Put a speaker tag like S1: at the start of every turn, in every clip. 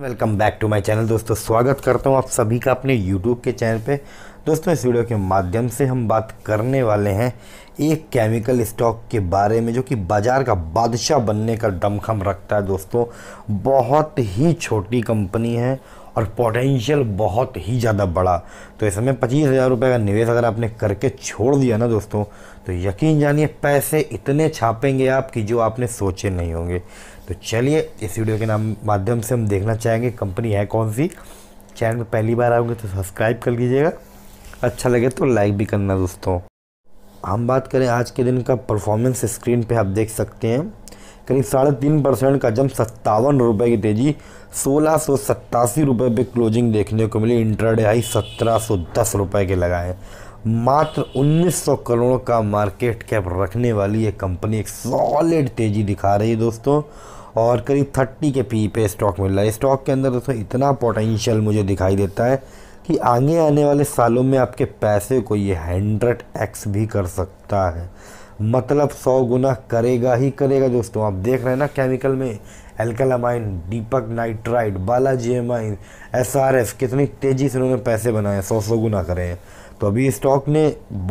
S1: welcome back to my channel दोस्तों स्वागत करता हूँ आप सभी का अपने यूट्यूब के चैनल पे दोस्तों इस वीडियो के माध्यम से हम बात करने वाले हैं एक केमिकल स्टॉक के बारे में जो कि बाज़ार का बादशाह बनने का दमखम रखता है दोस्तों बहुत ही छोटी कंपनी है और पोटेंशियल बहुत ही ज़्यादा बड़ा तो इस समय पच्चीस हज़ार रुपये का निवेश अगर आपने करके छोड़ दिया ना दोस्तों तो यकीन जानिए पैसे इतने छापेंगे आप कि जो आपने सोचे नहीं होंगे तो चलिए इस वीडियो के नाम माध्यम से हम देखना चाहेंगे कंपनी है कौन सी चैनल पर पहली बार आओगे तो सब्सक्राइब कर लीजिएगा अच्छा लगे तो लाइक भी करना दोस्तों हम बात करें आज के दिन का परफॉर्मेंस स्क्रीन पे आप देख सकते हैं करीब साढ़े तीन परसेंट का जम सत्तावन रुपये की तेजी सोलह सौ सत्तासी रुपये पर क्लोजिंग देखने को मिली इंटरडे हाई सत्रह सौ दस रुपये के लगाए मात्र 1900 करोड़ का मार्केट कैप रखने वाली ये कंपनी एक सॉलिड तेज़ी दिखा रही है दोस्तों और करीब 30 के पी e पे स्टॉक मिल रहा है स्टॉक के अंदर दोस्तों इतना पोटेंशियल मुझे दिखाई देता है कि आगे आने वाले सालों में आपके पैसे को ये हंड्रेड एक्स भी कर सकता है मतलब सौ गुना करेगा ही करेगा दोस्तों आप देख रहे हैं ना केमिकल में एल्कलामाइन दीपक नाइट्राइड बालाजी आइन एस आर एफ कितनी तेज़ी से उन्होंने पैसे बनाए सौ सौ गुना करे हैं तो अभी स्टॉक ने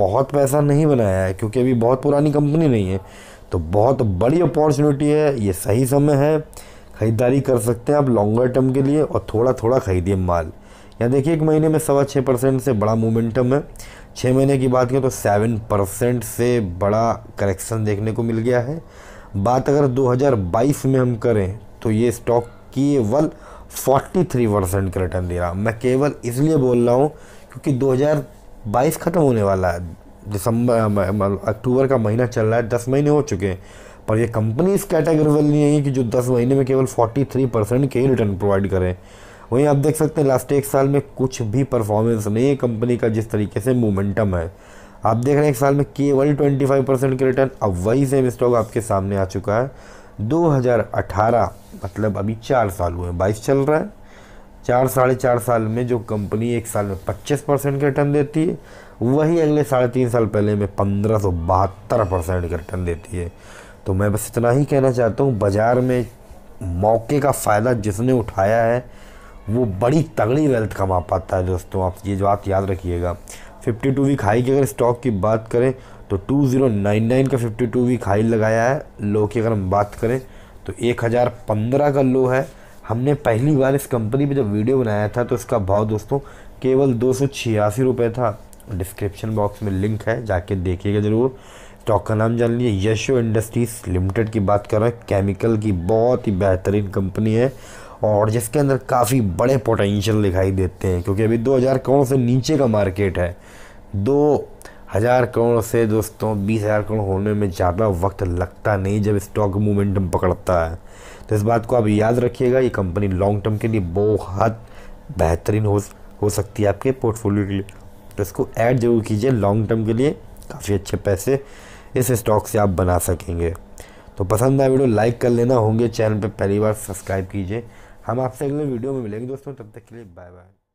S1: बहुत पैसा नहीं बनाया है क्योंकि अभी बहुत पुरानी कंपनी नहीं है तो बहुत बड़ी अपॉर्चुनिटी है ये सही समय है ख़रीदारी कर सकते हैं आप लॉन्गर टर्म के लिए और थोड़ा थोड़ा ख़रीदिए माल यहाँ देखिए एक महीने में सवा छः परसेंट से बड़ा मोमेंटम है छः महीने की बात करें तो सेवन परसेंट से बड़ा करेक्शन देखने को मिल गया है बात अगर 2022 में हम करें तो ये स्टॉक केवल 43 परसेंट का रिटर्न दे रहा मैं केवल इसलिए बोल रहा हूँ क्योंकि 2022 ख़त्म होने वाला है दिसंबर अक्टूबर का महीना चल रहा है दस महीने हो चुके हैं पर ये कंपनी इस कैटेगरी वाली नहीं है कि जो दस महीने में केवल 43 परसेंट के ही रिटर्न प्रोवाइड करें वहीं आप देख सकते हैं लास्ट एक साल में कुछ भी परफॉर्मेंस नहीं है कंपनी का जिस तरीके से मोमेंटम है आप देख रहे हैं एक साल में केवल 25 परसेंट के रिटर्न अब वही सेम स्टॉक आपके सामने आ चुका है 2018 मतलब अभी चार साल हुए बाईस चल रहा है चार साढ़े चार साल में जो कंपनी एक साल में पच्चीस परसेंट का रिटर्न देती है वही अगले साढ़े तीन साल पहले में पंद्रह सौ बहत्तर परसेंट का रिटर्न देती है तो मैं बस इतना ही कहना चाहता हूँ बाज़ार में मौके का फ़ायदा जिसने उठाया है वो बड़ी तगड़ी वेल्थ कमा पाता है दोस्तों आप ये बात याद रखिएगा 52 वीक हाई की अगर स्टॉक की बात करें तो 2099 का 52 वीक हाई लगाया है लो की अगर हम बात करें तो 1015 का लो है हमने पहली बार इस कंपनी पे जब वीडियो बनाया था तो इसका भाव दोस्तों केवल दो रुपये था डिस्क्रिप्शन बॉक्स में लिंक है जाके देखिएगा ज़रूर स्टॉक का नाम जान लीजिए यशो इंडस्ट्रीज लिमिटेड की बात कर रहे हैं केमिकल की बहुत ही बेहतरीन कंपनी है और जिसके अंदर काफ़ी बड़े पोटेंशियल दिखाई देते हैं क्योंकि अभी 2000 करोड़ से नीचे का मार्केट है दो हज़ार करोड़ से दोस्तों बीस हज़ार करोड़ होने में ज़्यादा वक्त लगता नहीं जब स्टॉक मोमेंटम पकड़ता है तो इस बात को आप याद रखिएगा ये कंपनी लॉन्ग टर्म के लिए बहुत बेहतरीन हो हो सकती है आपके पोर्टफोलियो के लिए तो इसको ऐड जरूर कीजिए लॉन्ग टर्म के लिए काफ़ी अच्छे पैसे इस स्टॉक से आप बना सकेंगे तो पसंद आए वीडियो लाइक कर लेना होंगे चैनल पर पहली बार सब्सक्राइब कीजिए हम आपसे अगले वीडियो में मिलेंगे दोस्तों तब तक के लिए बाय बाय